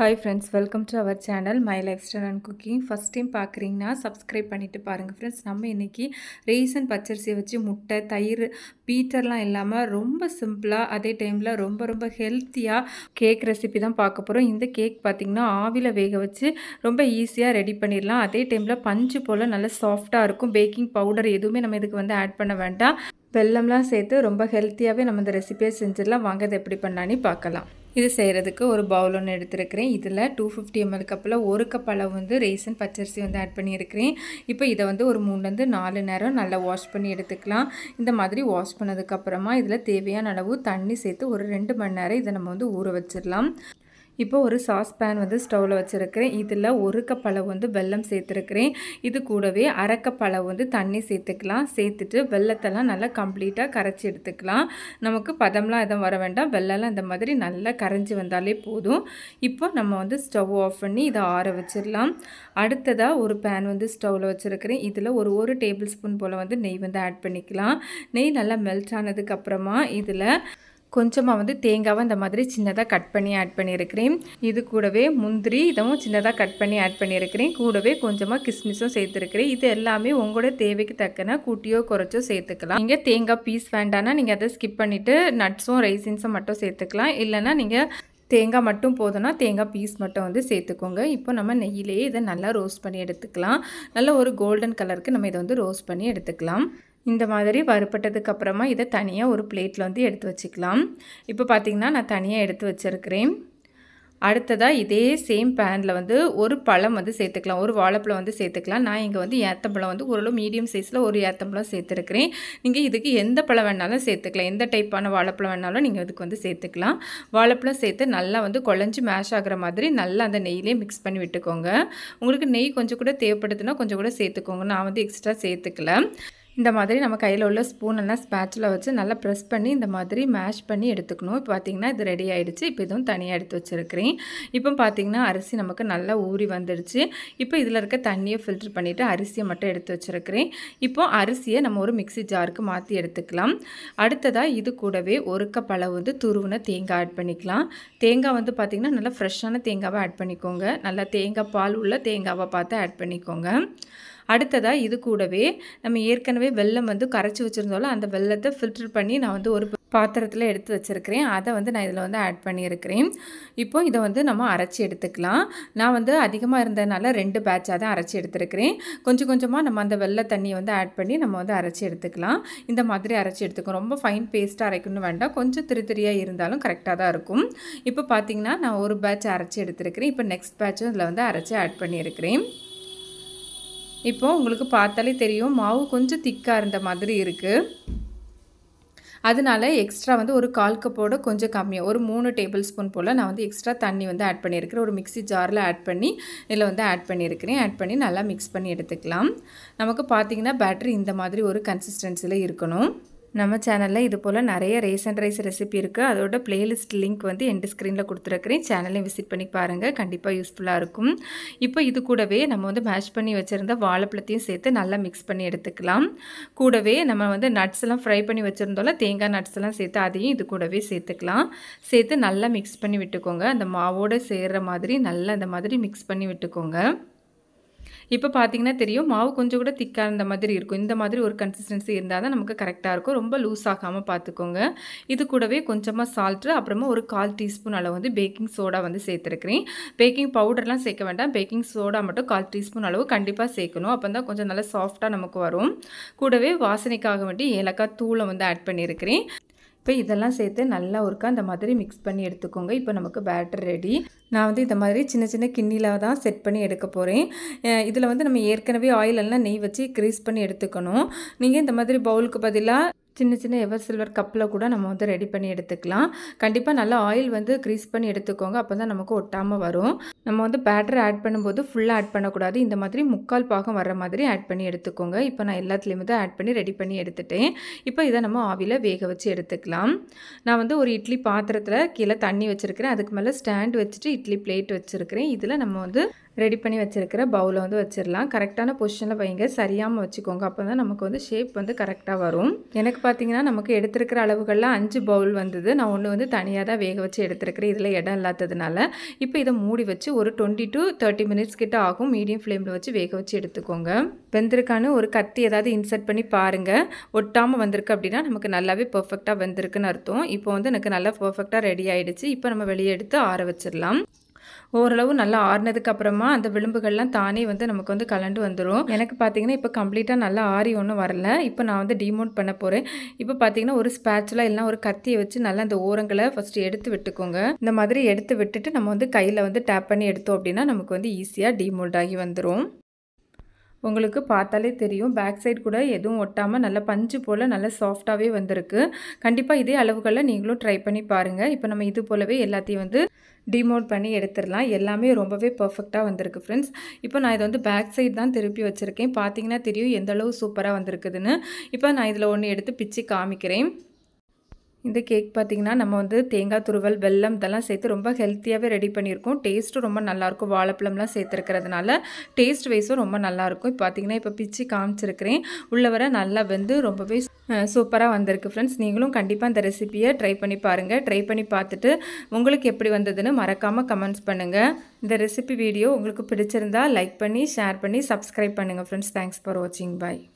hi friends welcome to our channel my lifestyle and cooking first time பார்க்குறீங்கன்னா subscribe பண்ணிவிட்டு பாருங்கள் friends நம்ம இன்றைக்கி ரேசன் பச்சரிசியை வச்சு முட்டை தயிர் பீட்டர்லாம் இல்லாமல் ரொம்ப சிம்பிளாக அதே டைமில் ரொம்ப ரொம்ப ஹெல்த்தியாக கேக் ரெசிபி தான் பார்க்க போகிறோம் இந்த கேக் பார்த்திங்கன்னா ஆவியில் வேக வச்சு ரொம்ப ஈஸியாக ரெடி பண்ணிடலாம் அதே டைமில் பஞ்சு போல் நல்லா சாஃப்டாக இருக்கும் பேக்கிங் பவுடர் எதுவுமே நம்ம இதுக்கு வந்து ஆட் பண்ண வேண்டாம் வெள்ளம்லாம் சேர்த்து ரொம்ப ஹெல்த்தியாகவே நம்ம இந்த ரெசிபியை செஞ்சிடலாம் வாங்க எப்படி பண்ணலான்னு பார்க்கலாம் இது செய்கிறதுக்கு ஒரு பவுல் ஒன்று எடுத்துருக்கிறேன் இதில் டூ ஃபிஃப்டி எம்எல் கப்பில் ஒரு கப் அளவு வந்து ரேசன் பச்சரிசி வந்து ஆட் பண்ணியிருக்கிறேன் இப்போ இதை வந்து ஒரு மூணுலேருந்து நாலு நேரம் நல்லா வாஷ் பண்ணி எடுத்துக்கலாம் இந்த மாதிரி வாஷ் பண்ணதுக்கப்புறமா இதில் தேவையான அளவு தண்ணி சேர்த்து ஒரு ரெண்டு மணி நேரம் இதை நம்ம வந்து ஊற வச்சிடலாம் இப்போ ஒரு சாஸ் பேன் வந்து ஸ்டவ்வில் வச்சுருக்கிறேன் இதில் ஒரு அளவு வந்து வெல்லம் சேர்த்துருக்கிறேன் இது கூடவே அளவு வந்து தண்ணி சேர்த்துக்கலாம் சேர்த்துட்டு வெள்ளத்தெல்லாம் நல்லா கம்ப்ளீட்டாக கரைச்சி எடுத்துக்கலாம் நமக்கு பதம்லாம் எதுவும் வர வேண்டாம் வெள்ளம்லாம் இந்த மாதிரி நல்லா கரைஞ்சி வந்தாலே போதும் இப்போ நம்ம வந்து ஸ்டவ் ஆஃப் பண்ணி இதை ஆற வச்சிடலாம் அடுத்ததாக ஒரு பேன் வந்து ஸ்டவ்வில் வச்சுருக்கிறேன் இதில் ஒரு ஒரு டேபிள் ஸ்பூன் போல் வந்து நெய் வந்து ஆட் பண்ணிக்கலாம் நெய் நல்லா மெல்ட் ஆனதுக்கப்புறமா இதில் கொஞ்சமாக வந்து தேங்காவை இந்த மாதிரி சின்னதாக கட் பண்ணி ஆட் பண்ணியிருக்கிறேன் இது கூடவே முந்திரி இதவும் சின்னதாக கட் பண்ணி ஆட் பண்ணியிருக்கிறேன் கூடவே கொஞ்சமாக கிஸ்மிஸும் சேர்த்துருக்கிறேன் இது எல்லாமே உங்களோட தேவைக்கு தக்கன கூட்டியோ குறைச்சோ சேர்த்துக்கலாம் நீங்கள் தேங்காய் பீஸ் வேண்டானா நீங்கள் அதை ஸ்கிப் பண்ணிவிட்டு நட்ஸும் ரைசின்ஸும் மட்டும் சேர்த்துக்கலாம் இல்லைனா நீங்கள் தேங்காய் மட்டும் போதும்னா தேங்காய் பீஸ் மட்டும் வந்து சேர்த்துக்கோங்க இப்போ நம்ம நெய்யிலேயே இதை நல்லா ரோஸ்ட் பண்ணி எடுத்துக்கலாம் நல்லா ஒரு கோல்டன் கலருக்கு நம்ம இதை வந்து ரோஸ்ட் பண்ணி எடுத்துக்கலாம் இந்த மாதிரி வறுப்பட்டதுக்கு அப்புறமா இதை தனியாக ஒரு பிளேட்டில் வந்து எடுத்து வச்சுக்கலாம் இப்போ பார்த்திங்கன்னா நான் தனியாக எடுத்து வச்சுருக்கிறேன் அடுத்ததாக இதே சேம் பேனில் வந்து ஒரு பழம் வந்து சேர்த்துக்கலாம் ஒரு வாழைப்பழம் வந்து சேர்த்துக்கலாம் நான் இங்கே வந்து ஏத்தம்பழம் வந்து ஓரளவு மீடியம் சைஸில் ஒரு ஏத்தம்பழம் சேர்த்துருக்கிறேன் நீங்கள் இதுக்கு எந்த பழம் வேணாலும் சேர்த்துக்கலாம் எந்த டைப்பான வாழைப்பழம் வேணாலும் நீங்கள் இதுக்கு வந்து சேர்த்துக்கலாம் வாழைப்பழம் சேர்த்து நல்லா வந்து குழஞ்சி மேஷ் ஆகிற மாதிரி நல்லா அந்த நெய்யிலே மிக்ஸ் பண்ணி விட்டுக்கோங்க உங்களுக்கு நெய் கொஞ்சம் கூட தேவைப்படுதுன்னா கொஞ்சம் கூட சேர்த்துக்கோங்க நான் வந்து எக்ஸ்ட்ரா சேர்த்துக்கல இந்த மாதிரி நம்ம கையில் உள்ள ஸ்பூன் எல்லாம் ஸ்பேட்டில் வச்சு நல்லா ப்ரெஸ் பண்ணி இந்த மாதிரி மேஷ் பண்ணி எடுத்துக்கணும் இப்போ பார்த்திங்கன்னா இது ரெடி ஆகிடுச்சு இப்போ இதுவும் தனியாக எடுத்து வச்சுருக்கிறேன் இப்போ பார்த்திங்கன்னா அரிசி நமக்கு நல்லா ஊறி வந்துடுச்சு இப்போ இதில் இருக்க தண்ணியை ஃபில்ட்ரு பண்ணிவிட்டு அரிசியை மட்டும் எடுத்து வச்சுருக்கிறேன் இப்போது அரிசியை நம்ம ஒரு மிக்சி ஜாருக்கு மாற்றி எடுத்துக்கலாம் அடுத்ததாக இது கூடவே ஒரு கப் அளவு வந்து துருவின தேங்காய் ஆட் பண்ணிக்கலாம் தேங்காய் வந்து பார்த்திங்கன்னா நல்லா ஃப்ரெஷ்ஷான தேங்காவை ஆட் பண்ணிக்கோங்க நல்லா தேங்காய் பால் உள்ள தேங்காவை பார்த்து ஆட் பண்ணிக்கோங்க அடுத்ததாக இது கூடவே நம்ம ஏற்கனவே வெள்ளம் வந்து கரைச்சி வச்சுருந்தோம்ல அந்த வெள்ளத்தை ஃபில்டர் பண்ணி நான் வந்து ஒரு பாத்திரத்தில் எடுத்து வச்சுருக்கிறேன் அதை வந்து நான் இதில் வந்து ஆட் பண்ணியிருக்கிறேன் இப்போ இதை வந்து நம்ம அரைச்சி எடுத்துக்கலாம் நான் வந்து அதிகமாக இருந்ததுனால ரெண்டு பேட்சாக தான் அரைச்சி எடுத்துருக்கிறேன் கொஞ்சம் கொஞ்சமாக நம்ம அந்த வெள்ளை தண்ணியை வந்து ஆட் பண்ணி நம்ம வந்து அரைச்சி எடுத்துக்கலாம் இந்த மாதிரி அரைச்சி எடுத்துக்கணும் ரொம்ப ஃபைன் பேஸ்ட்டாக அரைக்கணும்னு வேண்டாம் கொஞ்சம் திரு திரியாக இருந்தாலும் கரெக்டாக தான் இருக்கும் இப்போ பார்த்திங்கன்னா நான் ஒரு பேட்ச் அரைச்சி எடுத்துருக்கிறேன் இப்போ நெக்ஸ்ட் பேட்சும் இதில் வந்து அரைச்சி ஆட் பண்ணியிருக்கிறேன் இப்போது உங்களுக்கு பார்த்தாலே தெரியும் மாவு கொஞ்சம் திக்காக இருந்த மாதிரி இருக்குது அதனால எக்ஸ்ட்ரா வந்து ஒரு கால் கப்போட கொஞ்சம் கம்மியாக ஒரு மூணு டேபிள் ஸ்பூன் போல் நான் வந்து எக்ஸ்ட்ரா தண்ணி வந்து ஆட் பண்ணியிருக்கிறேன் ஒரு மிக்சி ஜாரில் ஆட் பண்ணி இதில் வந்து ஆட் பண்ணியிருக்கிறேன் ஆட் பண்ணி நல்லா மிக்ஸ் பண்ணி எடுத்துக்கலாம் நமக்கு பார்த்திங்கன்னா பேட்ரி இந்த மாதிரி ஒரு கன்சிஸ்டன்சியில் இருக்கணும் நம்ம சேனலில் இது போல் நிறைய ரைஸ் அண்ட் ரைஸ் ரெசிபி இருக்குது அதோட பிளேலிஸ்ட் லிங்க் வந்து எண்டு ஸ்க்ரீனில் கொடுத்துருக்குறேன் சேனலையும் விசிட் பண்ணி பாருங்கள் கண்டிப்பாக யூஸ்ஃபுல்லாக இருக்கும் இப்போ இது கூடவே நம்ம வந்து மேஷ் பண்ணி வச்சுருந்த வாழைப்பழத்தையும் சேர்த்து நல்லா மிக்ஸ் பண்ணி எடுத்துக்கலாம் கூடவே நம்ம வந்து நட்ஸ் எல்லாம் ஃப்ரை பண்ணி வச்சுருந்தோம்ல தேங்காய் நட்ஸ் எல்லாம் சேர்த்து அதையும் இது கூடவே சேர்த்துக்கலாம் சேர்த்து நல்லா மிக்ஸ் பண்ணி விட்டுக்கோங்க அந்த மாவோடு சேர்கிற மாதிரி நல்லா அந்த மாதிரி மிக்ஸ் பண்ணி விட்டுக்கோங்க இப்போ பார்த்தீங்கன்னா தெரியும் மாவு கொஞ்சம் கூட திக்காக இருந்த மாதிரி இருக்கும் இந்த மாதிரி ஒரு கன்சிஸ்டன்சி இருந்தால் தான் நமக்கு கரெக்டாக இருக்கும் ரொம்ப லூஸ் ஆகாமல் பார்த்துக்கோங்க இது கூடவே கொஞ்சமாக சால்ட்டு அப்புறமா ஒரு கால் டீஸ்பூன் அளவு வந்து பேக்கிங் சோடா வந்து சேர்த்துருக்கிறேன் பேக்கிங் பவுடர்லாம் சேர்க்க வேண்டாம் பேக்கிங் சோடா மட்டும் கால் டீஸ்பூன் அளவு கண்டிப்பாக சேர்க்கணும் அப்போ தான் கொஞ்சம் நல்லா சாஃப்டாக நமக்கு வரும் கூடவே வாசனைக்காக வேண்டி ஏலக்காய் தூளை வந்து ஆட் பண்ணியிருக்கிறேன் இப்போ இதெல்லாம் சேர்த்து நல்லா ஒருக்கா அந்த மாதிரி மிக்ஸ் பண்ணி எடுத்துக்கோங்க இப்போ நமக்கு பேட்டர் ரெடி நான் வந்து இந்த மாதிரி சின்ன சின்ன கிண்ணியில் தான் செட் பண்ணி எடுக்க போகிறேன் இதில் வந்து நம்ம ஏற்கனவே ஆயிலெல்லாம் நெய் வச்சு க்ரீஸ் பண்ணி எடுத்துக்கணும் நீங்கள் இந்த மாதிரி பவுலுக்கு பதிலாக சின்ன சின்ன எவர் சில்வர் கப்பில் கூட நம்ம வந்து ரெடி பண்ணி எடுத்துக்கலாம் கண்டிப்பாக நல்லா ஆயில் வந்து க்ரீஸ் பண்ணி எடுத்துக்கோங்க அப்போ தான் நமக்கு ஒட்டாமல் வரும் நம்ம வந்து பேட்டர் ஆட் பண்ணும்போது ஃபுல்லாக ஆட் பண்ணக்கூடாது இந்த மாதிரி முக்கால் பாகம் வர மாதிரி ஆட் பண்ணி எடுத்துக்கோங்க இப்போ நான் எல்லாத்துலேயுமே தான் ஆட் பண்ணி ரெடி பண்ணி எடுத்துட்டேன் இப்போ இதை நம்ம ஆவியில் வேக வச்சு எடுத்துக்கலாம் நான் வந்து ஒரு இட்லி பாத்திரத்தில் கீழே தண்ணி வச்சுருக்கிறேன் அதுக்கு மேலே ஸ்டாண்ட் வச்சுட்டு இட்லி பிளேட் வச்சுருக்கிறேன் இதில் நம்ம வந்து ரெடி பண்ணி வச்சுருக்கிற பவுலை வந்து வச்சிடலாம் கரெக்டான பொசிஷனில் வைங்க சரியாமல் வச்சுக்கோங்க அப்போ தான் நமக்கு வந்து ஷேப் வந்து கரெக்டாக வரும் எனக்கு பார்த்தீங்கன்னா நமக்கு எடுத்துருக்கிற அளவுகளில் அஞ்சு பவுல் வந்தது நான் ஒன்று வந்து தனியாக தான் வேக வச்சு எடுத்துருக்கிறேன் இதில் இடம் இல்லாததுனால இப்போ இதை மூடி வச்சு ஒரு டுவெண்ட்டி டு தேர்ட்டி மினிட்ஸ் கிட்ட ஆகும் மீடியம் ஃப்ளேமில் வச்சு வேக வச்சு எடுத்துக்கோங்க வெந்திருக்கான்னு ஒரு கத்தி ஏதாவது இன்சர்ட் பண்ணி பாருங்கள் ஒட்டாமல் வந்திருக்கு அப்படின்னா நமக்கு நல்லாவே பர்ஃபெக்டாக வந்திருக்குன்னு அர்த்தம் இப்போ வந்து எனக்கு நல்லா பர்ஃபெக்டாக ரெடி ஆகிடுச்சு இப்போ நம்ம வெளியே எடுத்து ஆற வச்சிடலாம் ஓரளவு நல்லா ஆறினதுக்கு அப்புறமா அந்த விளிம்புகள்லாம் தானே வந்து நமக்கு வந்து கலண்டு வந்துடும் எனக்கு பார்த்தீங்கன்னா இப்போ கம்ப்ளீட்டாக நல்லா ஆறி ஒன்றும் வரல இப்போ நான் வந்து டிமோட் பண்ண போகிறேன் இப்போ பார்த்தீங்கன்னா ஒரு ஸ்பேச்சுலா இல்லைனா ஒரு கத்தியை வச்சு நல்லா அந்த ஓரங்களை ஃபஸ்ட்டு எடுத்து விட்டுக்கோங்க இந்த மாதிரி எடுத்து விட்டுட்டு நம்ம வந்து கையில் வந்து டேப் பண்ணி எடுத்தோம் அப்படின்னா நமக்கு வந்து ஈஸியாக டிமோல்ட் ஆகி வந்துடும் உங்களுக்கு பார்த்தாலே தெரியும் பேக் சைடு கூட எதுவும் ஒட்டாமல் நல்லா பஞ்சு போல் நல்லா சாஃப்டாகவே வந்திருக்கு கண்டிப்பாக இதே அளவுகளில் நீங்களும் ட்ரை பண்ணி பாருங்கள் இப்போ நம்ம இது போலவே எல்லாத்தையும் வந்து டிமோட் பண்ணி எடுத்துடலாம் எல்லாமே ரொம்பவே பர்ஃபெக்டாக வந்திருக்கு ஃப்ரெண்ட்ஸ் இப்போ நான் இதை வந்து பேக் சைட் தான் திருப்பி வச்சுருக்கேன் பார்த்தீங்கன்னா தெரியும் எந்தளவு சூப்பராக வந்திருக்குதுன்னு இப்போ நான் இதில் ஒன்று எடுத்து பிச்சு காமிக்கிறேன் இந்த கேக் பார்த்திங்கன்னா நம்ம வந்து தேங்காய் துருவல் வெல்லம் இதெல்லாம் சேர்த்து ரொம்ப ஹெல்த்தியாகவே ரெடி பண்ணியிருக்கோம் டேஸ்ட்டும் ரொம்ப நல்லாயிருக்கும் வாழைப்பழம்லாம் சேர்த்துருக்கிறதுனால டேஸ்ட் வைஸும் ரொம்ப நல்லாயிருக்கும் இப்போ பார்த்திங்கன்னா இப்போ பிச்சு காமிச்சிருக்கிறேன் உள்ளே நல்லா வந்து ரொம்பவே சூப்பராக வந்திருக்கு ஃப்ரெண்ட்ஸ் நீங்களும் கண்டிப்பாக இந்த ரெசிப்பியை ட்ரை பண்ணி பாருங்கள் ட்ரை பண்ணி பார்த்துட்டு உங்களுக்கு எப்படி வந்ததுன்னு மறக்காமல் கமெண்ட்ஸ் பண்ணுங்கள் இந்த ரெசிபி வீடியோ உங்களுக்கு பிடிச்சிருந்தா லைக் பண்ணி ஷேர் பண்ணி சப்ஸ்கிரைப் பண்ணுங்கள் ஃப்ரெண்ட்ஸ் தேங்க்ஸ் ஃபார் வாட்சிங் பாய்